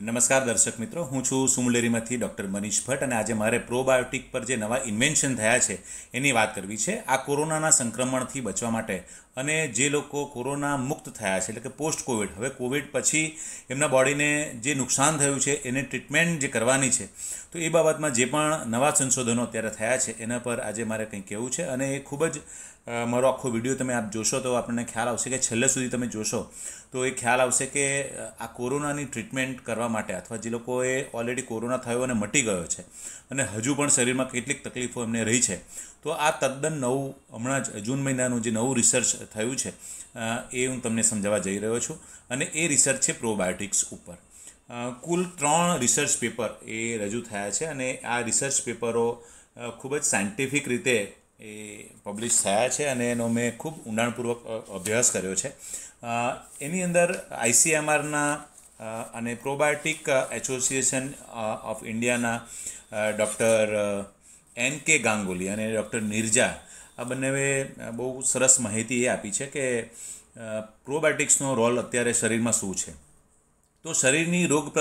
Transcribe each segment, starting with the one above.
નમસ્કાર દર્શક મિત્રો હું છું સુમલેરીમાંથી ડૉક્ટર મનીષ ભટ્ટ અને આજે મારે પ્રોબાયોટિક પર જે નવા ઇન્વેન્શન થયા છે એની વાત કરવી છે આ કોરોનાના સંક્રમણથી બચવા માટે અને જે લોકો કોરોના મુક્ત થયા છે એટલે કે પોસ્ટ કોવિડ હવે કોવિડ પછી એમના બોડીને જે નુકસાન થયું છે એને ટ્રીટમેન્ટ જે કરવાની છે તો એ બાબતમાં જે પણ નવા સંશોધનો અત્યારે થયા છે એના પર આજે મારે કંઈ કહેવું છે અને એ ખૂબ જ મારો આખો વિડીયો તમે આપ જોશો તો આપણને ખ્યાલ આવશે કે છેલ્લે સુધી તમે જોશો તો એ ખ્યાલ આવશે કે આ કોરોનાની ટ્રીટમેન્ટ કરવા માટે અથવા જે લોકોએ ઓલરેડી કોરોના થયો અને મટી ગયો છે અને હજુ પણ શરીરમાં કેટલીક તકલીફો એમને રહી છે તો આ તદ્દન નવું હમણાં જ જૂન મહિનાનું જે નવું રિસર્ચ થયું છે એ હું તમને સમજાવવા જઈ રહ્યો છું અને એ રિસર્ચ છે પ્રોબાયોટિક્સ ઉપર કુલ ત્રણ રિસર્ચ પેપર એ રજૂ થયા છે અને આ રિસર્ચ પેપરો ખૂબ જ સાયન્ટિફિક રીતે એ પબ્લિશ થયા છે અને એનો મેં ખૂબ ઊંડાણપૂર્વક અભ્યાસ કર્યો છે એની અંદર આઈસીએમઆરના અને પ્રોબાયોટિક એસોસિએશન ઓફ ઇન્ડિયાના ડૉક્ટર એન કે ગાંગુલી અને ડૉક્ટર નિર્જા આ બંનેએ બહુ સરસ માહિતી એ આપી છે કે પ્રોબાયોટિક્સનો રોલ અત્યારે શરીરમાં શું છે તો શરીરની રોગ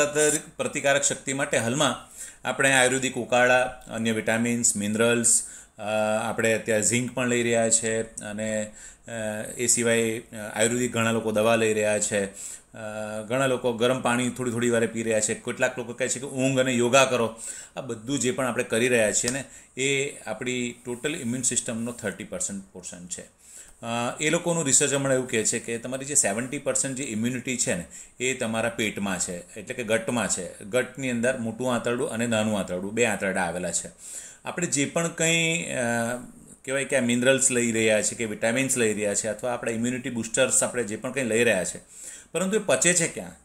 પ્રતિકારક શક્તિ માટે હાલમાં આપણે આયુર્વેદિક ઉકાળા અન્ય વિટામિન્સ મિનરલ્સ આપણે અત્યારે ઝીંક પણ લઈ રહ્યા છે અને એ સિવાય આયુર્વેદિક ઘણા લોકો દવા લઈ રહ્યા છે ઘણા લોકો ગરમ પાણી થોડી થોડી વારે પી રહ્યા છે કેટલાક લોકો કહે છે કે ઊંઘ અને યોગા કરો આ બધું જે પણ આપણે કરી રહ્યા છીએ ને એ આપણી ટોટલ ઇમ્યુન સિસ્ટમનો થર્ટી પર્સન્ટ પોર્શન છે એ લોકોનું રિસર્ચ હમણાં એવું કહે છે કે તમારી જે સેવન્ટી પર્સન્ટ જે ઇમ્યુનિટી છે ને એ તમારા પેટમાં છે એટલે કે ગટમાં છે ગટની અંદર મોટું આંતરડું અને નાનું આંતરડું બે આંતરડા આવેલા છે આપણે જે પણ કંઈ કહેવાય કે આ મિનરલ્સ લઈ રહ્યા છે કે વિટામિન્સ લઈ રહ્યા છે અથવા આપણા ઇમ્યુનિટી બુસ્ટર્સ આપણે જે પણ કંઈ લઈ રહ્યા છે પરંતુ એ પચે છે ક્યાં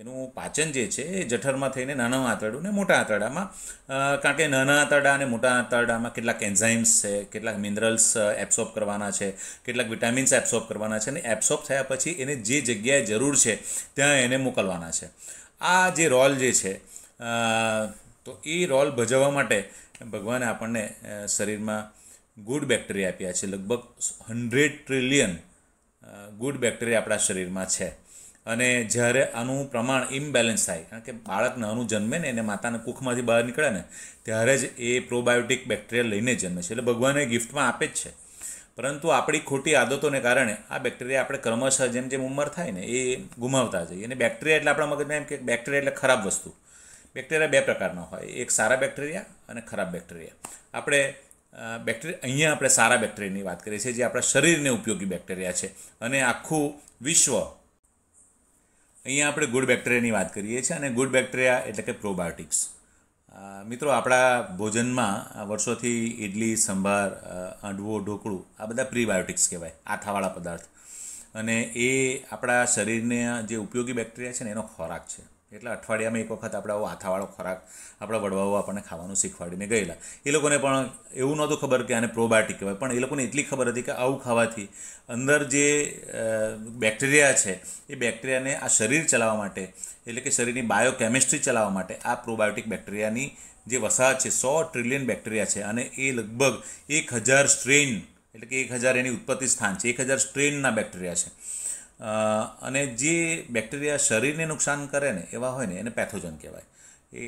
એનું પાચન જે છે એ જઠરમાં થઈને નાના આંતરડું ને મોટા આંતરડામાં કારણ કે નાના આંતરડા અને મોટા આંતરડામાં કેટલાક એન્ઝાઇમ્સ છે કેટલાક મિનરલ્સ એબ્સોર્બ કરવાના છે કેટલાક વિટામિન્સ એબ્સોર્બ કરવાના છે અને એબ્સોર્બ થયા પછી એને જે જગ્યાએ જરૂર છે ત્યાં એને મોકલવાના છે આ જે રોલ જે છે તો એ રોલ ભજવવા માટે ભગવાને આપણને શરીરમાં ગુડ બેક્ટેરિયા આપ્યા છે લગભગ હંડ્રેડ ટ્રિલિયન ગુડ બેક્ટેરિયા આપણા શરીરમાં છે અને જ્યારે આનું પ્રમાણ ઇમ્બેલેન્સ થાય કારણ કે બાળક નાનું જન્મે ને એને માતાના કુખમાંથી બહાર નીકળે ને ત્યારે જ એ પ્રોબાયોટિક બેક્ટેરિયા લઈને જન્મે છે એટલે ભગવાને ગિફ્ટમાં આપે જ છે પરંતુ આપણી ખોટી આદતોને કારણે આ બેક્ટેરિયા આપણે ક્રમશઃ જેમ જેમ ઉંમર થાય ને એ ગુમાવતા જઈએ અને બેક્ટેરિયા એટલે આપણા મગજમાં એમ કે બેક્ટેરિયા એટલે ખરાબ વસ્તુ બેક્ટેરિયા બે પ્રકારના હોય એક સારા બેક્ટેરિયા અને ખરાબ બેક્ટેરિયા આપણે બેક્ટેરિયા અહીંયા આપણે સારા બેક્ટેરિયાની વાત કરીએ છીએ જે આપણા શરીરને ઉપયોગી બેક્ટેરિયા છે અને આખું વિશ્વ અહીંયા આપણે ગુડ બેક્ટેરિયાની વાત કરીએ છીએ અને ગુડ બેક્ટેરિયા એટલે કે પ્રોબાયોટિક્સ મિત્રો આપણા ભોજનમાં વર્ષોથી ઇડલી સંભાર આંડવો ઢોકળું આ બધા પ્રીબાયોટિક્સ કહેવાય આથાવાળા પદાર્થ અને એ આપણા શરીરને જે ઉપયોગી બેક્ટેરિયા છે ને એનો ખોરાક છે એટલે અઠવાડિયામાં એક વખત આપણે આવો આથાવાળો ખોરાક આપણા વડવાઓ આપણને ખાવાનું શીખવાડીને ગયેલા એ લોકોને પણ એવું નહોતું ખબર કે આને પ્રોબાયોટિક કહેવાય પણ એ લોકોને એટલી ખબર હતી કે આવું ખાવાથી અંદર જે બેક્ટેરિયા છે એ બેક્ટેરિયાને આ શરીર ચલાવવા માટે એટલે કે શરીરની બાયોકેમિસ્ટ્રી ચલાવવા માટે આ પ્રોબાયોટિક બેક્ટેરિયાની જે વસાહત છે સો ટ્રિલિયન બેક્ટેરિયા છે અને એ લગભગ એક હજાર સ્ટ્રેન એટલે કે એક હજાર એની ઉત્પત્તિ સ્થાન છે એક હજાર સ્ટ્રેનના બેક્ટેરિયા છે અને જે બેક્ટેરિયા શરીરને નુકસાન કરે ને એવા હોય ને એને પેથોજન કહેવાય એ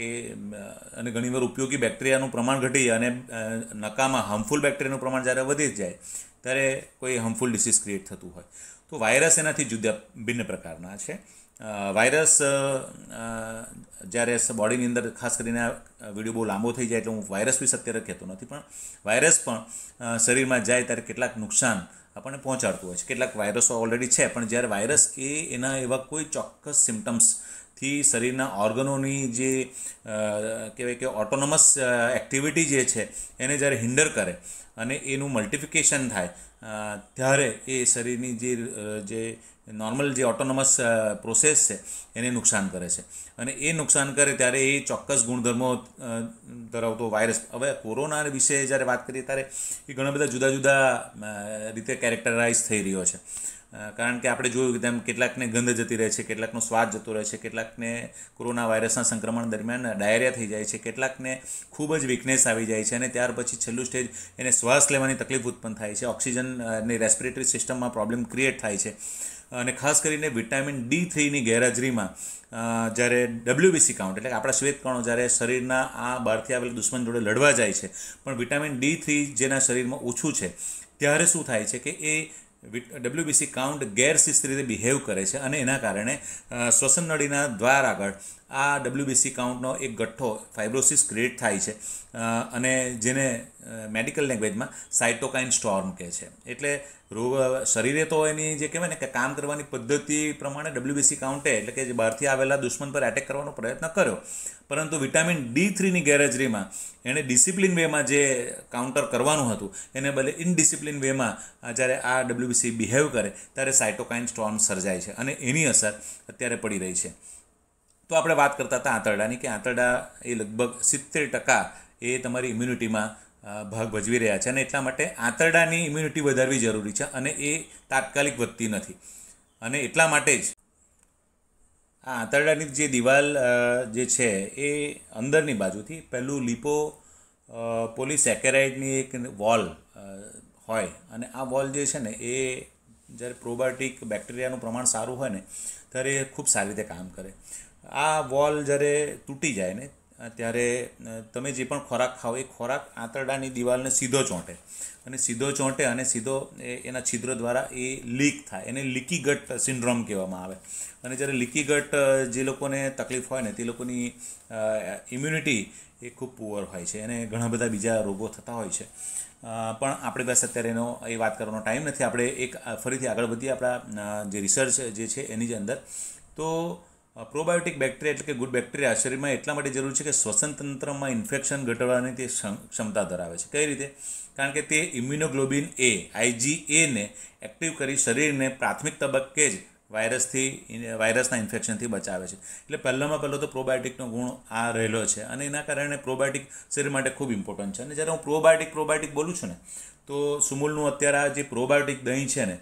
અને ઘણીવાર ઉપયોગી બેક્ટેરિયાનું પ્રમાણ ઘટી અને નકામાં હાર્મફુલ બેક્ટેરિયાનું પ્રમાણ જ્યારે વધી જાય ત્યારે કોઈ હાર્મફુલ ડિસીઝ ક્રિએટ થતું હોય તો વાયરસ એનાથી જુદા ભિન્ન પ્રકારના છે વાયરસ જ્યારે બોડીની અંદર ખાસ કરીને વિડીયો બહુ લાંબો થઈ જાય એટલે હું વાયરસ વિશે અત્યારે કહેતો નથી પણ વાયરસ પણ શરીરમાં જાય ત્યારે કેટલાક નુકસાન આપણને પહોંચાડતું હોય છે કેટલાક વાયરસો ઓલરેડી છે પણ જ્યારે વાયરસ એ એના એવા કોઈ ચોક્કસ સિમ્ટમ્સ થી શરીરના ઓર્ગનોની જે કહેવાય કે ઓટોનોમસ એક્ટિવિટી જે છે એને જ્યારે હિન્ડર કરે અને એનું મલ્ટિફિકેશન થાય ત્યારે એ શરીરની જે જે નોર્મલ જે ઓટોનોમસ પ્રોસેસ છે એને નુકસાન કરે છે અને એ નુકસાન કરે ત્યારે એ ચોક્કસ ગુણધર્મો ધરાવતો વાયરસ હવે કોરોના વિશે જ્યારે વાત કરીએ ત્યારે એ ઘણા બધા જુદા જુદા રીતે કેરેક્ટરાઇઝ થઈ રહ્યો છે કારણ કે આપણે જોયું કે તેમ કેટલાકને ગંધ જતી રહે છે કેટલાકનો સ્વાદ જતો રહે છે કેટલાકને કોરોના વાયરસના સંક્રમણ દરમિયાન ડાયરિયા થઈ જાય છે કેટલાકને ખૂબ જ વીકનેસ આવી જાય છે અને ત્યાર પછી છેલ્લું સ્ટેજ એને શ્વાસ લેવાની તકલીફ ઉત્પન્ન થાય છે ઓક્સિજનની રેસ્પિરેટરી સિસ્ટમમાં પ્રોબ્લેમ ક્રિએટ થાય છે અને ખાસ કરીને વિટામિન ડી થ્રીની ગેરહાજરીમાં જ્યારે ડબલ્યુબીસી કાઉન્ટ એટલે આપણા શ્વેતકણો જ્યારે શરીરના આ બહારથી આવેલા દુશ્મન જોડે લડવા જાય છે પણ વિટામિન ડી થ્રી જેના શરીરમાં ઓછું છે ત્યારે શું થાય છે કે એ ડબ્લ્યુબીસી કાઉન્ટ ગેરશિસ્ત રીતે બિહેવ કરે છે અને એના કારણે શ્વસન નળીના દ્વાર આગળ આ ડબ્લ્યુબીસી કાઉન્ટનો એક ગઠ્ઠો ફાઇબ્રોસિસ ક્રિએટ થાય છે અને જેને મેડિકલ લેંગ્વેજમાં સાયટોકાઇન સ્ટોર્મ કહે છે એટલે રોગ શરીરે તો એની જે કહેવાય ને કે કામ કરવાની પદ્ધતિ પ્રમાણે ડબ્લ્યુબીસી કાઉન્ટે એટલે કે જે બહારથી આવેલા દુશ્મન પર એટેક કરવાનો પ્રયત્ન કર્યો પરંતુ વિટામિન ડી થ્રીની ગેરહાજરીમાં એણે ડિસિપ્લિન વેમાં જે કાઉન્ટર કરવાનું હતું એને બદલે ઇનડિસિપ્લિન વેમાં જ્યારે આ ડબલ્યુબીસી બિહેવ કરે ત્યારે સાયટોકાઇન સ્ટોર્મ સર્જાય છે અને એની અસર અત્યારે પડી રહી છે તો આપણે વાત કરતા હતા આંતરડાની કે આંતરડા એ લગભગ સિત્તેર ટકા એ તમારી ઇમ્યુનિટીમાં ભાગ ભજવી રહ્યા છે અને એટલા માટે આંતરડાની ઇમ્યુનિટી વધારવી જરૂરી છે અને એ તાત્કાલિક વધતી નથી અને એટલા માટે જ આ આંતરડાની જે દિવાલ જે છે એ અંદરની બાજુથી પહેલું લિપો પોલીસ પોલીસેકેરાઇડની એક વોલ હોય અને આ વોલ જે છે ને એ જ્યારે પ્રોબાયોટિક બેક્ટેરિયાનું પ્રમાણ સારું હોય ને ત્યારે એ ખૂબ સારી રીતે કામ કરે આ વોલ જ્યારે તૂટી જાય ને ત્યારે તમે જે પણ ખોરાક ખાઓ એ ખોરાક આંતરડાની દિવાલને સીધો ચોંટે અને સીધો ચોંટે અને સીધો એના છિદ્ર દ્વારા એ લીક થાય એને લીકી ગટ સિન્ડ્રોમ કહેવામાં આવે અને જ્યારે લીકી ગટ જે લોકોને તકલીફ હોય ને તે લોકોની ઇમ્યુનિટી એ ખૂબ પુઅર હોય છે અને ઘણા બધા બીજા રોગો થતા હોય છે પણ આપણી પાસે અત્યારે એનો એ વાત કરવાનો ટાઈમ નથી આપણે એક ફરીથી આગળ વધીએ આપણા જે રિસર્ચ જે છે એની જ અંદર તો પ્રોબાયોટિક બેક્ટેરિયા એટલે કે ગુડ બેક્ટેરિયા શરીરમાં એટલા માટે જરૂર છે કે શ્વસન તંત્રમાં ઇન્ફેક્શન ઘટાડવાની તે ક્ષમતા ધરાવે છે કઈ રીતે કારણ કે તે ઇમ્યુનોગ્લોબિન એ આઈજીએને એક્ટિવ કરી શરીરને પ્રાથમિક તબક્કે જ વાયરસથી વાયરસના ઇન્ફેક્શનથી બચાવે છે એટલે પહેલામાં પહેલો તો પ્રોબાયોટિકનો ગુણ આ રહેલો છે અને એના કારણે પ્રોબાયોટિક શરીર માટે ખૂબ ઇમ્પોર્ટન્ટ છે અને જ્યારે હું પ્રોબાયોટિક પ્રોબાયોટિક બોલું છું ને તો સુમૂલનું અત્યારે આ જે પ્રોબાયોટિક દહીં છે ને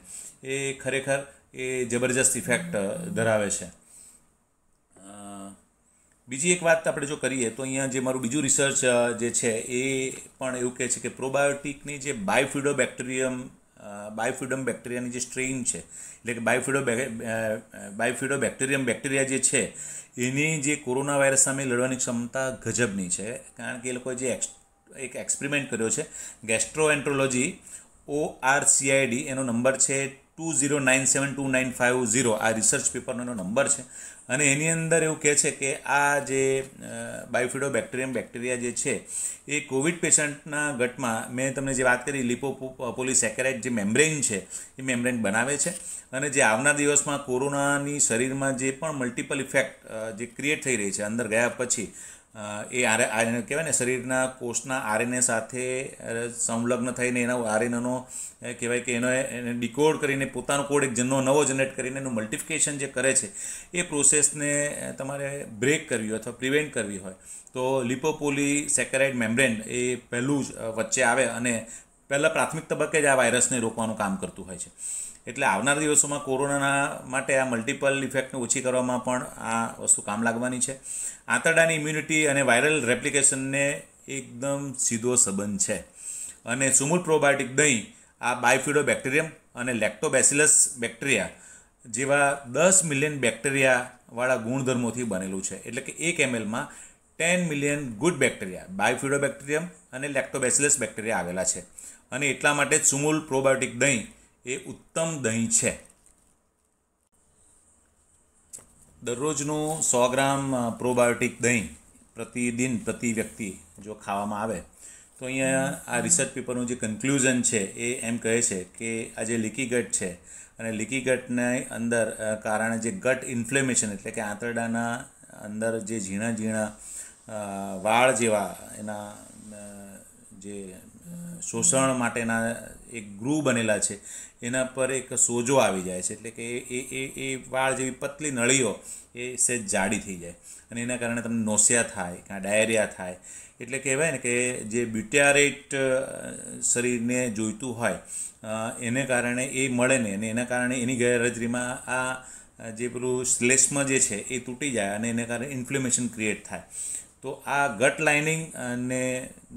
એ ખરેખર એ જબરજસ્ત ઇફેક્ટ ધરાવે છે બીજી એક વાત આપણે જો કરીએ તો અહીંયા જે મારું બીજું રિસર્ચ જે છે એ પણ એવું કહે છે કે પ્રોબાયોટિકની જે બાયોફ્યુડો બેક્ટેરિયમ બાયોફ્યુડમ બેક્ટેરિયાની જે સ્ટ્રેઇન છે એટલે કે બાયોફ્યુડો બાયોફ્યુડો બેક્ટેરિયમ બેક્ટેરિયા જે છે એની જે કોરોના વાયરસ સામે લડવાની ક્ષમતા ગજબની છે કારણ કે એ લોકોએ જે એક એક્સપેરિમેન્ટ કર્યો છે ગેસ્ટ્રોએન્ટ્રોલોજી ઓ આર સીઆઈડી એનો નંબર છે two zero nine seven two nine five zero આ રિસર્ચ પેપરનો નંબર છે અને એની અંદર એવું કહે છે કે આ જે બાયોફિડો બેક્ટેરિયમ બેક્ટેરિયા જે છે એ કોવિડ પેશન્ટના ગટમાં મેં તમને જે વાત કરી લિપોપોલિસેકેરાઇડ જે મેમ્બ્રેન છે એ મેમ્બ્રેન બનાવે છે અને જે આવનાર દિવસમાં કોરોનાની શરીરમાં જે પણ મલ્ટિપલ ઇફેક્ટ જે ક્રિએટ થઈ રહી છે અંદર ગયા પછી એ આર કહેવાય ને શરીરના કોષના આરએનએ સાથે સંલગ્ન થઈને એના આરએનએનો કહેવાય કે એનો એને ડિકોડ કરીને પોતાનો કોડ એક જનનો નવો જનરેટ કરીને એનું મલ્ટિફિકેશન જે કરે છે એ પ્રોસેસને તમારે બ્રેક કરવી હોય અથવા પ્રિવેન્ટ કરવી હોય તો લિપોપોલી સેકેરાઇડ મેમ્બ્રેન એ પહેલું જ વચ્ચે આવે અને પહેલાં પ્રાથમિક તબક્કે જ આ વાયરસને રોકવાનું કામ કરતું હોય છે એટલે આવનાર દિવસોમાં કોરોનાના માટે આ મલ્ટિપલ ઇફેક્ટને ઓછી કરવામાં પણ આ વસ્તુ કામ લાગવાની છે આંતરડાની ઇમ્યુનિટી અને વાયરલ રેપ્લિકેશનને એકદમ સીધો સંબંધ છે અને સુમૂલ પ્રોબાયોટિક દહીં આ બાયફિડો બેક્ટેરિયમ અને લેક્ટોબેસિલસ બેક્ટેરિયા જેવા દસ મિલિયન બેક્ટેરિયાવાળા ગુણધર્મોથી બનેલું છે એટલે કે એક એમએલમાં ten million good bacteria bifidobacterium અને લેક્ટોબેસિલસ બેક્ટેરિયા આવેલા છે અને એટલા માટે ચુમુલ પ્રોબાયોટિક દહીં એ ઉત્તમ દહીં છે દરરોજનું સો ગ્રામ પ્રોબાયોટિક દહીં પ્રતિદિન પ્રતિ વ્યક્તિ જો ખાવામાં આવે તો અહીંયા આ રિસર્ચ પેપરનું જે કન્ક્લુઝન છે એ એમ કહે છે કે આ જે લીકી ગટ છે અને લીકી ગટને અંદર કારણે જે ગટ ઇન્ફ્લેમેશન એટલે કે આંતરડાના અંદર જે ઝીણા ઝીણા વાળ જેવા એના જે શોષણ માટેના એક ગૃહ બનેલા છે એના પર એક સોજો આવી જાય છે એટલે કે એ એ એ વાળ જેવી પતલી નળીઓ એ સહેજ જાડી થઈ જાય અને એના કારણે તમને નોસિયા થાય કાં ડાયરિયા થાય એટલે કહેવાય ને કે જે બ્યુટ્યારેટ શરીરને જોઈતું હોય એને કારણે એ મળે ને અને એના કારણે એની ગેરહાજરીમાં આ જે પેલું શ્લેષ્મ જે છે એ તૂટી જાય અને એને કારણે ઇન્ફ્લેમેશન ક્રિએટ થાય તો આ ગટ લાઇનિંગ ને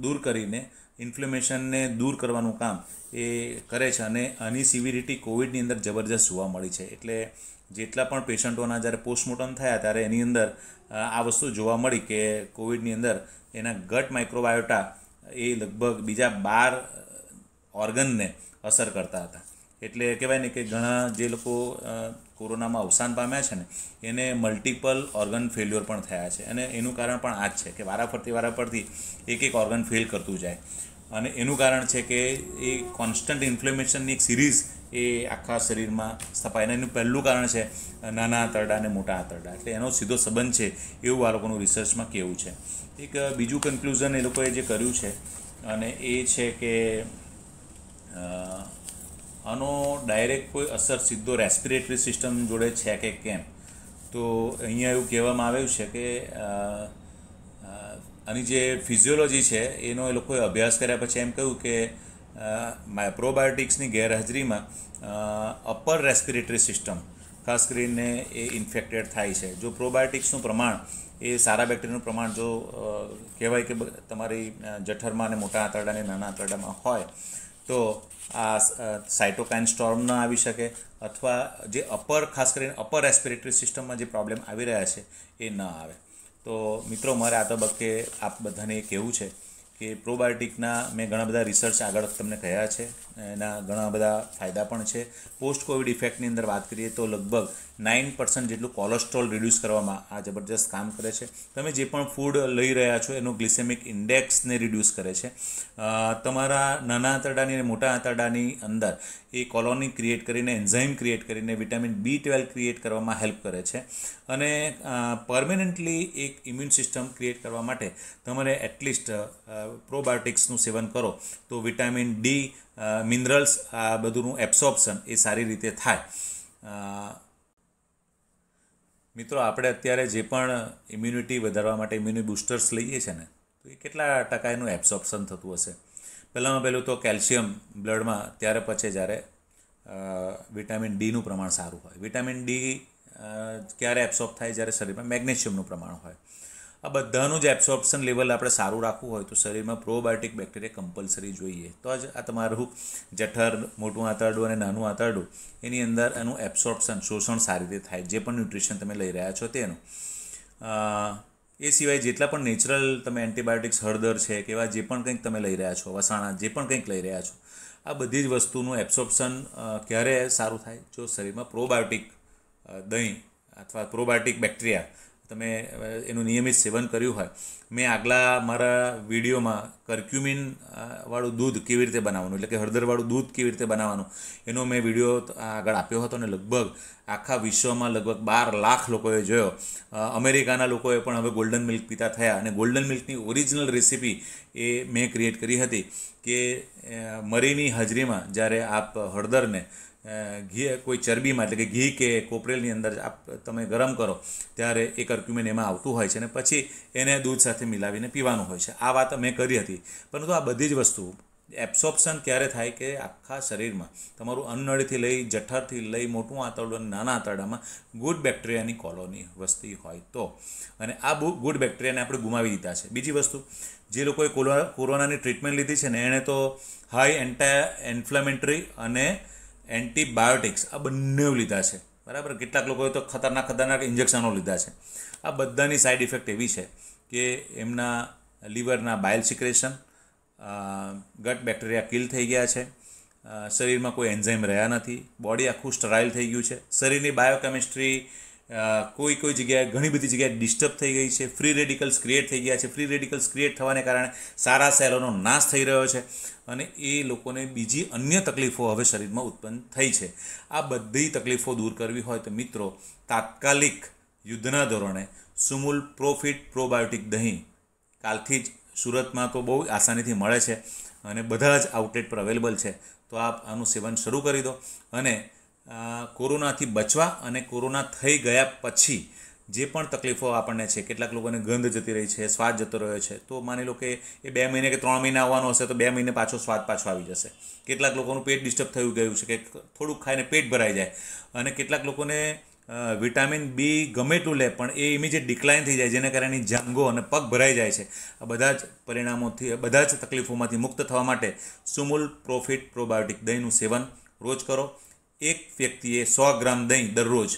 દૂર કરીને ઇન્ફ્લેમેશનને દૂર કરવાનું કામ એ કરે છે અને આની સિવિરિટી કોવિડની અંદર જબરજસ્ત જોવા મળી છે એટલે જેટલા પણ પેશન્ટોના જ્યારે પોસ્ટમોર્ટમ થયા ત્યારે એની અંદર આ વસ્તુ જોવા મળી કે કોવિડની અંદર એના ગટ માઇક્રોબાયોટા એ લગભગ બીજા બાર ઓર્ગનને અસર કરતા હતા એટલે કહેવાય ને કે ઘણા જે લોકો કોરોનામાં અવસાન પામ્યા છે ને એને મલ્ટિપલ ઓર્ગન ફેલ્યોર પણ થયા છે અને એનું કારણ પણ આ જ છે કે વારાફરતી વારાફરતી એક એક ઓર્ગન ફેલ કરતું જાય અને એનું કારણ છે કે એ કોન્સ્ટન્ટ ઇન્ફ્લેમેશનની એક સિરીઝ એ આખા શરીરમાં સ્થપાય અને એનું પહેલું કારણ છે નાના આંતરડા અને મોટા આંતરડા એટલે એનો સીધો સંબંધ છે એવું આ લોકોનું રિસર્ચમાં કેવું છે એક બીજું કન્ક્લુઝન એ લોકોએ જે કર્યું છે અને એ છે કે આનો ડાયરેક્ટ કોઈ અસર સીધો રેસ્પિરેટરી સિસ્ટમ જોડે છે કે કેમ તો અહીંયા એવું કહેવામાં આવ્યું છે કે આની જે ફિઝિયોલોજી છે એનો એ લોકોએ અભ્યાસ કર્યા પછી એમ કહ્યું કે પ્રોબાયોટિક્સની ગેરહાજરીમાં અપર રેસ્પિરેટરી સિસ્ટમ ખાસ કરીને એ ઇન્ફેક્ટેડ થાય છે જો પ્રોબાયોટિક્સનું પ્રમાણ એ સારા બેક્ટેરિયાનું પ્રમાણ જો કહેવાય કે તમારી જઠરમાં અને મોટા આંતરડા અને નાના આંતરડામાં હોય તો આ સાયટોકાઇન સ્ટોર્મ ન આવી શકે અથવા જે અપર ખાસ કરીને અપર રેસ્પિરેટરી સિસ્ટમમાં જે પ્રોબ્લેમ આવી રહ્યા છે એ ન આવે તો મિત્રો મારે આ તબક્કે આપ બધાને કહેવું છે કે પ્રોબાયોટિકના મેં ઘણા બધા રિસર્ચ આગળ તમને કહ્યા છે એના ઘણા બધા ફાયદા પણ છે પોસ્ટ કોવિડ ઇફેક્ટની અંદર વાત કરીએ તો લગભગ નાઇન પર્સન્ટ જેટલું કોલેસ્ટ્રોલ રિડ્યુસ કરવામાં આ જબરજસ્ત કામ કરે છે તમે જે પણ ફૂડ લઈ રહ્યા છો એનું ગ્લિસેમિક ઇન્ડેક્સને રિડ્યુસ કરે છે તમારા નાના આંતરડાની અને મોટા આંતરડાની અંદર એ કોલોની ક્રિએટ કરીને એન્ઝાઇમ ક્રિએટ કરીને વિટામિન બી ટ્વેલ્વ ક્રિએટ કરવામાં હેલ્પ કરે છે અને પરમેનન્ટલી એક ઇમ્યુન સિસ્ટમ ક્રિએટ કરવા માટે તમારે એટલીસ્ટ પ્રોબાયોટિક્સનું સેવન કરો તો વિટામિન ડી મિનરલ્સ આ બધુંનું એબ્સોપ્શન એ સારી રીતે થાય મિત્રો આપણે અત્યારે જે પણ ઇમ્યુનિટી વધારવા માટે ઇમ્યુની બુસ્ટર્સ લઈએ છીએ ને તો એ કેટલા ટકા એનું એબ્સોપ્શન થતું હશે પહેલાંમાં પહેલું તો કેલ્શિયમ બ્લડમાં ત્યારે પછી જ્યારે વિટામિન ડીનું પ્રમાણ સારું હોય વિટામિન ડી ક્યારે એબ્સોર્બ થાય જ્યારે શરીરમાં મેગ્નેશિયમનું પ્રમાણ હોય આ બધાનું જ એબ્સોર્પ્શન લેવલ આપણે સારું રાખવું હોય તો શરીરમાં પ્રોબાયોટિક બેક્ટેરિયા કમ્પલસરી જોઈએ તો જ આ તમારું જઠર મોટું આંતરડું અને નાનું આંતરડું એની અંદર એનું એબ્સોર્પ્શન શોષણ સારી રીતે થાય જે પણ ન્યુટ્રિશન તમે લઈ રહ્યા છો તેનું એ સિવાય જેટલા પણ નેચરલ તમે એન્ટીબાયોટિક્સ હળદર છે કે એવા જે પણ કંઈક તમે લઈ રહ્યા છો વસાણા જે પણ કંઈક લઈ રહ્યા છો આ બધી જ વસ્તુનું એબ્સોર્પ્શન ક્યારે સારું થાય જો શરીરમાં પ્રોબાયોટિક દહીં અથવા પ્રોબાયોટિક બેક્ટેરિયા તમે એનું નિયમિત સેવન કર્યું હોય મેં આગલા મારા વિડીયોમાં કર્ક્યુમિન વાળું દૂધ કેવી રીતે બનાવવાનું એટલે કે હળદરવાળું દૂધ કેવી રીતે બનાવવાનું એનો મેં વિડીયો આગળ આપ્યો હતો અને લગભગ આખા વિશ્વમાં લગભગ બાર લાખ લોકોએ જોયો અમેરિકાના લોકોએ પણ હવે ગોલ્ડન મિલ્ક પીતા થયા અને ગોલ્ડન મિલ્કની ઓરિજિનલ રેસીપી એ મેં ક્રિએટ કરી હતી કે મરીની હાજરીમાં જ્યારે આપ હળદરને ઘી કોઈ ચરબીમાં એટલે કે ઘી કે કોપરેલની અંદર તમે ગરમ કરો ત્યારે એ કર્ક્યુમિન એમાં આવતું હોય છે અને પછી એને દૂધ સાથે મિલાવીને પીવાનું હોય છે આ વાત મેં કરી હતી પરંતુ આ બધી જ વસ્તુ એબ્સોપ્શન ક્યારે થાય કે આખા શરીરમાં તમારું અન્નળીથી લઈ જઠરથી લઈ મોટું આંતરડું અને નાના આંતરડામાં ગુડ બેક્ટેરિયાની કોલોની વસ્તી હોય તો અને આ ગુડ બેક્ટેરિયાને આપણે ગુમાવી દીધા છે બીજી વસ્તુ જે લોકોએ કોરોના કોરોનાની ટ્રીટમેન્ટ લીધી છે ને એણે તો હાઈ એન્ટા ઇન્ફ્લેમેન્ટરી અને એન્ટીબાયોટિક્સ આ બંને લીધા છે બરાબર કેટલાક લોકોએ તો ખતરનાક ખતરનાક ઇન્જેક્શનો લીધા છે આ બધાની સાઈડ ઇફેક્ટ એવી છે કે એમના લીવરના bile secretion gut bacteria kill થઈ ગયા છે શરીરમાં કોઈ એન્ઝાઇમ રહ્યા નથી બોડી આખું સ્ટરાઇલ થઈ ગયું છે શરીરની બાયોકેમિસ્ટ્રી કોઈ કોઈ જગ્યાએ ઘણી બધી જગ્યાએ ડિસ્ટર્બ થઈ ગઈ છે ફ્રી રેડિકલ્સ ક્રિએટ થઈ ગયા છે ફ્રી રેડિકલ્સ ક્રિએટ થવાને કારણે સારા સેલોનો નાશ થઈ રહ્યો છે અને એ લોકોને બીજી અન્ય તકલીફો હવે શરીરમાં ઉત્પન્ન થઈ છે આ બધી તકલીફો દૂર કરવી હોય તો મિત્રો તાત્કાલિક યુદ્ધના ધોરણે સુમૂલ પ્રોફિટ પ્રોબાયોટિક દહીં કાલથી જ સુરતમાં તો બહુ આસાનીથી મળે છે અને બધા જ આઉટલેટ પર અવેલેબલ છે તો આપ આનું સેવન શરૂ કરી દો અને કોરોનાથી બચવા અને કોરોના થઈ ગયા પછી જે પણ તકલીફો આપણને છે કેટલાક લોકોને ગંધ જતી રહી છે સ્વાદ જતો રહ્યો છે તો માની લો કે એ બે મહિને કે ત્રણ મહિને આવવાનો હશે તો બે મહિને પાછો સ્વાદ પાછો આવી જશે કેટલાક લોકોનું પેટ ડિસ્ટર્બ થઈ ગયું છે કે થોડુંક ખાઈને પેટ ભરાઈ જાય અને કેટલાક લોકોને વિટામિન બી ગમે તેટલું લે પણ એ ઇમિજિએટ ડિક્લાઇન થઈ જાય જેના કારણે જાંગો અને પગ ભરાઈ જાય છે આ બધા જ પરિણામોથી બધા જ તકલીફોમાંથી મુક્ત થવા માટે સુમૂલ પ્રોફિટ પ્રોબાયોટિક દહીંનું સેવન રોજ કરો એક વ્યક્તિએ સો ગ્રામ દહીં દરરોજ